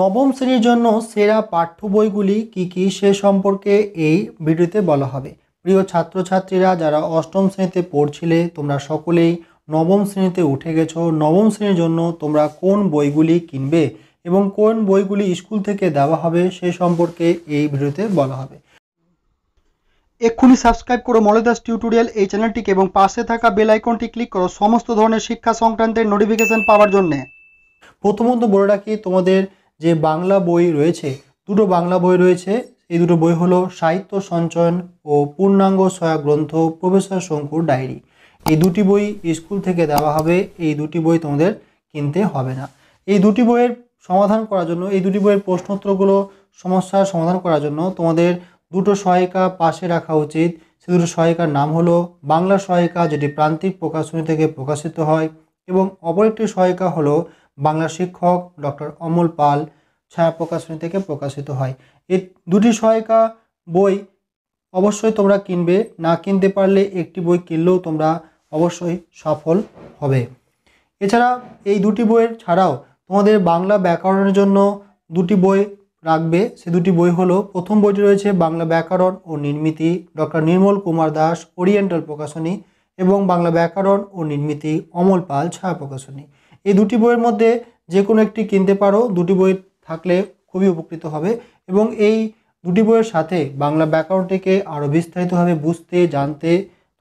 নবম শ্রেণীর জন্য সেরা পাঠ্য বইগুলি কী কী সে সম্পর্কে এই ভিডিওতে বলা হবে প্রিয় ছাত্রছাত্রীরা যারা অষ্টম শ্রেণীতে পড়ছিলে তোমরা সকলেই নবম শ্রেণীতে উঠে গেছো নবম শ্রেণীর জন্য তোমরা কোন বইগুলি কিনবে এবং কোন বইগুলি স্কুল থেকে দেওয়া হবে সে সম্পর্কে এই ভিডিওতে বলা হবে এক্ষুনি সাবস্ক্রাইব করো মলদাস টিউটোরিয়াল এই চ্যানেলটিকে এবং পাশে থাকা বেল আইকনটি ক্লিক করো সমস্ত ধরনের শিক্ষা সংক্রান্তের নোটিফিকেশন পাওয়ার জন্য প্রথমত বলে রাখি তোমাদের যে বাংলা বই রয়েছে দুটো বাংলা বই রয়েছে এই দুটো বই হলো সাহিত্য সঞ্চয়ন ও পূর্ণাঙ্গ সহায়ক গ্রন্থ প্রফেসর শঙ্কুর ডায়েরি এই দুটি বই স্কুল থেকে দেওয়া হবে এই দুটি বই তোমাদের কিনতে হবে না এই দুটি বইয়ের সমাধান করার জন্য এই দুটি বইয়ের প্রশ্নোত্তরগুলো সমস্যার সমাধান করার জন্য তোমাদের দুটো সহায়িকা পাশে রাখা উচিত সে দুটো সহায়িকার নাম হলো বাংলা সহায়িকা যেটি প্রান্তিক প্রকাশনী থেকে প্রকাশিত হয় এবং অপর একটি সহায়িকা হল বাংলা শিক্ষক ডক্টর অমল পাল ছায়া প্রকাশনী থেকে প্রকাশিত হয় এই দুটি সহায়িকা বই অবশ্যই তোমরা কিনবে না কিনতে পারলে একটি বই কিনলেও তোমরা অবশ্যই সফল হবে এছাড়া এই দুটি বইয়ের ছাড়াও তোমাদের বাংলা ব্যাকরণের জন্য দুটি বই রাখবে সে দুটি বই হলো প্রথম বইটি রয়েছে বাংলা ব্যাকরণ ও নির্মিতি ডক্টর নির্মল কুমার দাস ওরিয়েন্টাল প্রকাশনী এবং বাংলা ব্যাকরণ ও নির্মিতি অমল পাল ছায়া প্রকাশনী এই দুটি বইয়ের মধ্যে যে কোনো একটি কিনতে পারো দুটি বই থাকলে খুবই উপকৃত হবে এবং এই দুটি বইয়ের সাথে বাংলা ব্যাকরণটিকে আরও বিস্তারিতভাবে বুঝতে জানতে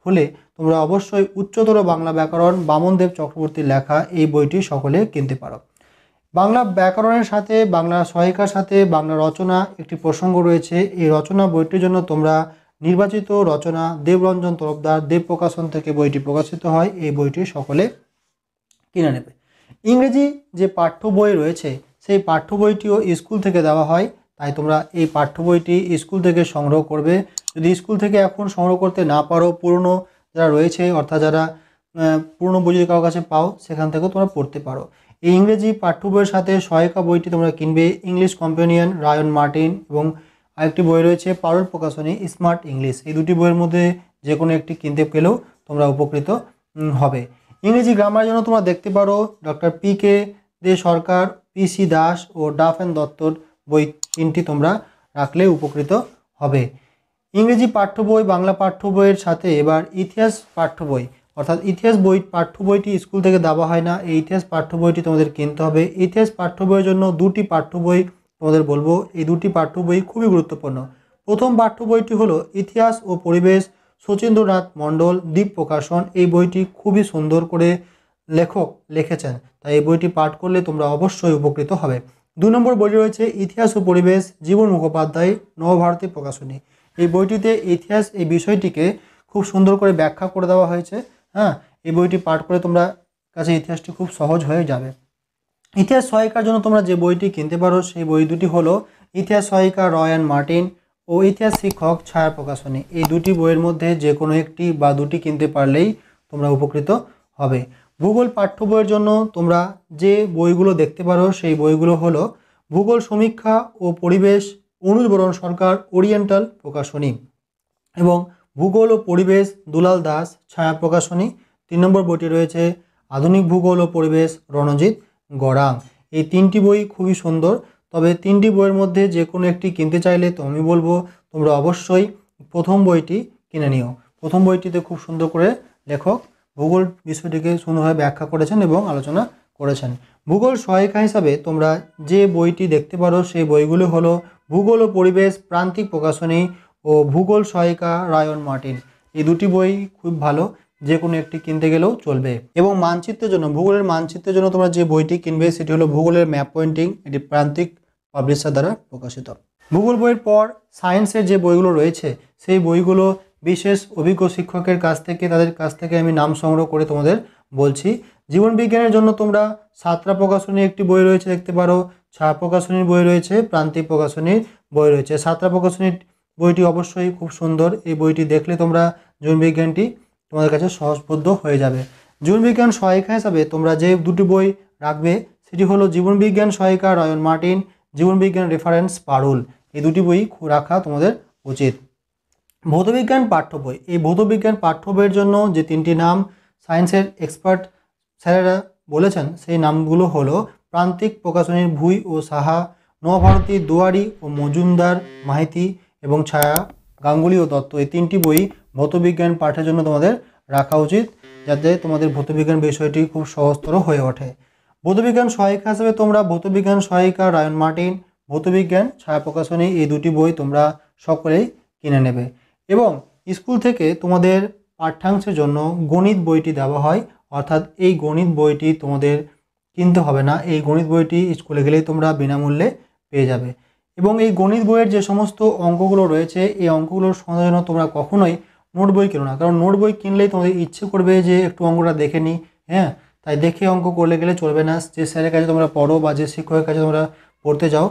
হলে তোমরা অবশ্যই উচ্চতর বাংলা ব্যাকরণ বামনদেব চক্রবর্তীর লেখা এই বইটি সকলে কিনতে পারো বাংলা ব্যাকরণের সাথে বাংলা সহায়িকার সাথে বাংলা রচনা একটি প্রসঙ্গ রয়েছে এই রচনা বইটির জন্য তোমরা নির্বাচিত রচনা দেবরঞ্জন তরফদার দেব প্রকাশন থেকে বইটি প্রকাশিত হয় এই বইটি সকলে কিনে নেবে ইংরেজি যে পাঠ্য বই রয়েছে সেই পাঠ্য বইটিও স্কুল থেকে দেওয়া হয় তাই তোমরা এই পাঠ্য বইটি স্কুল থেকে সংগ্রহ করবে যদি স্কুল থেকে এখন সংগ্রহ করতে না পারো পুরনো যারা রয়েছে অর্থাৎ যারা পুরনো বই যদি কারোর কাছে পাও সেখান থেকেও তোমরা পড়তে পারো এই ইংরেজি পাঠ্য বইয়ের সাথে সহায়িকা বইটি তোমরা কিনবে ইংলিশ কম্পেনিয়ান রায়ন মার্টিন এবং আরেকটি বই রয়েছে পারুল প্রকাশনী স্মার্ট ইংলিশ এই দুটি বইয়ের মধ্যে যে কোনো একটি কিনতে পেলেও তোমরা উপকৃত হবে ইংরেজি গ্রামার জন্য তোমরা দেখতে পারো doctor P K De Sarkar P C Das ও ডাফ অ্যান্ড দত্তর বই তিনটি তোমরা রাখলে উপকৃত হবে ইংরেজি পাঠ্য বই বাংলা পাঠ্য বইয়ের সাথে এবার ইতিহাস পাঠ্য বই অর্থাৎ ইতিহাস বই পাঠ্য বইটি স্কুল থেকে দেওয়া হয় না এই ইতিহাস পাঠ্য বইটি তোমাদের কিনতে হবে ইতিহাস পাঠ্য বইয়ের জন্য দুটি পাঠ্য বই তোমাদের বলবো এই দুটি পাঠ্য বই খুবই গুরুত্বপূর্ণ প্রথম পাঠ্য বইটি হলো ইতিহাস ও পরিবেশ শচীন্দ্রনাথ মণ্ডল দ্বীপ প্রকাশন এই বইটি খুবই সুন্দর করে লেখক লিখেছেন তাই এই বইটি পাঠ করলে তোমরা অবশ্যই উপকৃত হবে দু নম্বর বই রয়েছে ইতিহাস ও পরিবেশ জীবন মুখোপাধ্যায় নবভারতী প্রকাশনী এই বইটিতে ইতিহাস এই বিষয়টিকে খুব সুন্দর করে ব্যাখ্যা করে দেওয়া হয়েছে হ্যাঁ এই বইটি পাঠ করে তোমরা কাছে ইতিহাসটি খুব সহজ হয়ে যাবে ইতিহাস সহায়িকার জন্য তোমরা যে বইটি কিনতে পারো সেই বই দুটি হলো ইতিহাস সহায়িকা রয়্যান মার্টিন ও ইতিহাস শিক্ষক ছায়া প্রকাশনী এই দুটি বইয়ের মধ্যে যে কোনো একটি বা দুটি কিনতে পারলেই তোমরা উপকৃত হবে ভূগোল পাঠ্য বইয়ের জন্য তোমরা যে বইগুলো দেখতে পারো সেই বইগুলো হলো ভূগোল সমীক্ষা ও পরিবেশ অনুজ বরণ সরকার ওরিয়েন্টাল প্রকাশনী এবং ভূগোল ও পরিবেশ দুলাল দাস ছায়া প্রকাশনী তিন নম্বর বইটি রয়েছে আধুনিক ভূগোল ও পরিবেশ রণজিৎ গড়াং এই তিনটি বই খুবই সুন্দর তবে তিনটি বইয়ের মধ্যে যে কোনো একটি কিনতে চাইলে তো আমি বলবো তোমরা অবশ্যই প্রথম বইটি কিনে নিও প্রথম বইটিতে খুব সুন্দর করে লেখক ভূগোল বিষয়টিকে সুন্দরভাবে ব্যাখ্যা করেছেন এবং আলোচনা করেছেন ভূগোল সহায়িকা হিসাবে তোমরা যে বইটি দেখতে পারো সেই বইগুলো হলো ভূগোল ও পরিবেশ প্রান্তিক প্রকাশনী ও ভূগোল সহায়িকা রায়ন মার্টিন এই দুটি বই খুব ভালো যে কোনো একটি কিনতে গেলেও চলবে এবং মানচিত্রের জন্য ভূগোলের মানচিত্রের জন্য তোমরা যে বইটি কিনবে সেটি হলো ভূগোলের ম্যাপ পয়েন্টিং এটি প্রান্তিক পাবলিশার দ্বারা প্রকাশিত ভূগোল বইয়ের পর সায়েন্সের যে বইগুলো রয়েছে সেই বইগুলো বিশেষ অভিজ্ঞ শিক্ষকের কাছ থেকে তাদের কাছ থেকে আমি নাম সংগ্রহ করে তোমাদের বলছি জীবন বিজ্ঞানের জন্য তোমরা সাতরা প্রকাশনীর একটি বই রয়েছে দেখতে পারো ছা প্রকাশনীর বই রয়েছে প্রান্তিক প্রকাশনীর বই রয়েছে সাতরা প্রকাশনীর বইটি অবশ্যই খুব সুন্দর এই বইটি দেখলে তোমরা জীবন বিজ্ঞানটি তোমাদের কাছে সহজবদ্ধ হয়ে যাবে জীবনবিজ্ঞান সহায়িকা হিসাবে তোমরা যে দুটি বই রাখবে সেটি হলো জীবনবিজ্ঞান সহায়িকা রয়ন মার্টিন জীবনবিজ্ঞান রেফারেন্স পারুল এই দুটি বই রাখা তোমাদের উচিত ভৌতবিজ্ঞান পাঠ্য বই এই ভৌতবিজ্ঞান পাঠ্য বইয়ের জন্য যে তিনটি নাম সায়েন্সের এক্সপার্ট স্যারেরা বলেছেন সেই নামগুলো হলো প্রান্তিক প্রকাশনীর ভুই ও সাহা নভারতী দুয়ারি ও মজুমদার মাহিতি এবং ছায়া গাঙ্গুলি ও তত্ত্ব এই তিনটি বই ভৌতবিজ্ঞান পাঠের জন্য তোমাদের রাখা উচিত যাতে তোমাদের ভৌতবিজ্ঞান বিষয়টি খুব সহজতর হয়ে ওঠে ভৌতবিজ্ঞান সহায়িকা হিসেবে তোমরা ভৌতবিজ্ঞান সহায়িকা রায়ন মার্টিন ভৌতবিজ্ঞান ছায়া প্রকাশনী এই দুটি বই তোমরা সকলেই কিনে নেবে এবং স্কুল থেকে তোমাদের পাঠ্যাংশের জন্য গণিত বইটি দেওয়া হয় অর্থাৎ এই গণিত বইটি তোমাদের কিনতে হবে না এই গণিত বইটি স্কুলে গেলেই তোমরা বিনামূল্যে পেয়ে যাবে এবং এই গণিত বইয়ের যে সমস্ত অঙ্কগুলো রয়েছে এই অঙ্কগুলোর সমাধান তোমরা কখনোই নোট বই কেনো না কারণ নোট বই কিনলেই তোমাদের ইচ্ছে করবে যে একটু অঙ্কটা দেখে নিই হ্যাঁ তাই দেখে অঙ্ক করলে গেলে চলবে না যে স্যারের কাছে তোমরা পড়ো বা যে শিক্ষকের কাছে তোমরা পড়তে যাও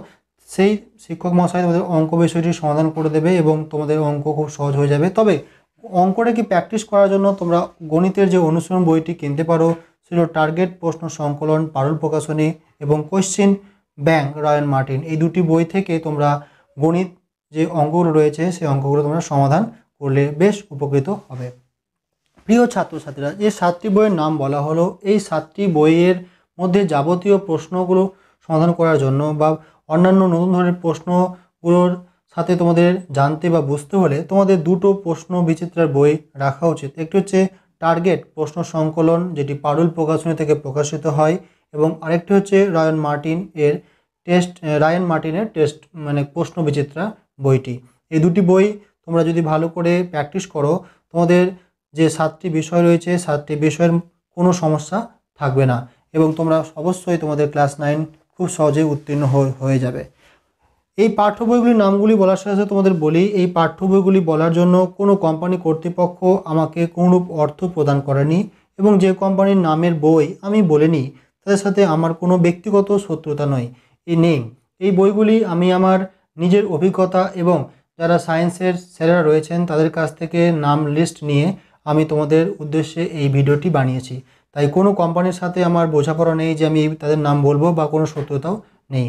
সেই শিক্ষক মহাশয় তোমাদের অঙ্ক বিষয়টি সমাধান করে দেবে এবং তোমাদের অঙ্ক খুব সহজ হয়ে যাবে তবে অঙ্কটাকে প্র্যাকটিস করার জন্য তোমরা গণিতের যে অনুশীলন বইটি কিনতে পারো সেগুলো টার্গেট প্রশ্ন সংকলন পারুল প্রকাশনী এবং কোশ্চিন ব্যাং রয়্যাল মার্টিন এই দুটি বই থেকে তোমরা গণিত যে অঙ্কগুলো রয়েছে সেই অঙ্কগুলো তোমরা সমাধান করলে বেশ উপকৃত হবে প্রিয় ছাত্রছাত্রীরা যে সাতটি বইয়ের নাম বলা হলো এই সাতটি বইয়ের মধ্যে যাবতীয় প্রশ্নগুলো সমাধান করার জন্য বা অন্যান্য নতুন ধরনের প্রশ্নগুলোর সাথে তোমাদের জানতে বা বুঝতে হলে তোমাদের দুটো প্রশ্ন বিচিত্রার বই রাখা উচিত একটি হচ্ছে টার্গেট প্রশ্ন সংকলন যেটি পারুল প্রকাশনী থেকে প্রকাশিত হয় এবং আরেকটি হচ্ছে রায়ন মার্টিন এর টেস্ট রায়ন মার্টিনের টেস্ট মানে প্রশ্ন বিচিত্রা বইটি এই দুটি বই তোমরা যদি ভালো করে প্র্যাকটিস করো তোমাদের যে সাতটি বিষয় রয়েছে সাতটি বিষয়ের কোনো সমস্যা থাকবে না এবং তোমরা অবশ্যই তোমাদের ক্লাস নাইন খুব সহজে উত্তীর্ণ হয়ে যাবে এই পাঠ্য বইগুলির নামগুলি বলার সাথে সাথে তোমাদের বলি এই পাঠ্য বইগুলি বলার জন্য কোনো কোম্পানি কর্তৃপক্ষ আমাকে কোনরূপ অর্থ প্রদান করেনি এবং যে কোম্পানির নামের বই আমি বলিনি তাদের সাথে আমার কোনো ব্যক্তিগত শত্রুতা নয় এই নেই এই বইগুলি আমি আমার নিজের অভিজ্ঞতা এবং যারা সায়েন্সের স্যারেরা রয়েছেন তাদের কাছ থেকে নাম লিস্ট নিয়ে আমি তোমাদের উদ্দেশ্যে এই ভিডিওটি বানিয়েছি তাই কোনো কোম্পানির সাথে আমার বোঝাপড়া নেই যে আমি তাদের নাম বলবো বা কোনো শত্রুতাও নেই